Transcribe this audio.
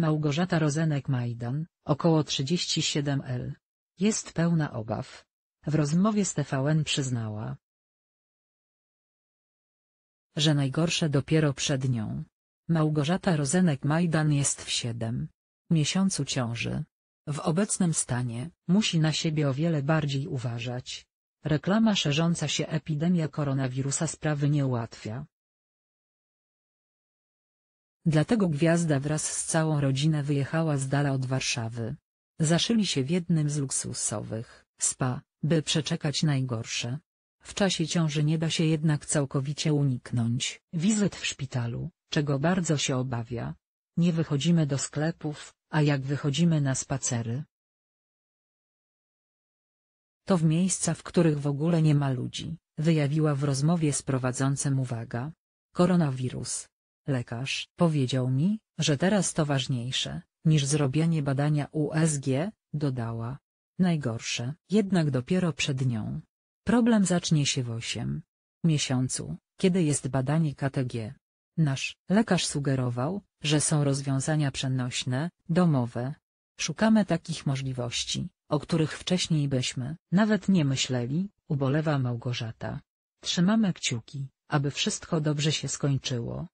Małgorzata Rozenek-Majdan, około 37 L. Jest pełna obaw. W rozmowie z TVN przyznała, że najgorsze dopiero przed nią. Małgorzata Rozenek-Majdan jest w 7 miesiącu ciąży. W obecnym stanie, musi na siebie o wiele bardziej uważać. Reklama szerząca się epidemia koronawirusa sprawy nie ułatwia. Dlatego gwiazda wraz z całą rodziną wyjechała z dala od Warszawy. Zaszyli się w jednym z luksusowych spa, by przeczekać najgorsze. W czasie ciąży nie da się jednak całkowicie uniknąć wizyt w szpitalu, czego bardzo się obawia. Nie wychodzimy do sklepów, a jak wychodzimy na spacery? To w miejsca, w których w ogóle nie ma ludzi, wyjawiła w rozmowie z prowadzącym uwaga. Koronawirus, Lekarz powiedział mi, że teraz to ważniejsze, niż zrobienie badania USG, dodała. Najgorsze, jednak dopiero przed nią. Problem zacznie się w 8 miesiącu, kiedy jest badanie KTG. Nasz lekarz sugerował, że są rozwiązania przenośne, domowe. Szukamy takich możliwości, o których wcześniej byśmy nawet nie myśleli, ubolewa Małgorzata. Trzymamy kciuki, aby wszystko dobrze się skończyło.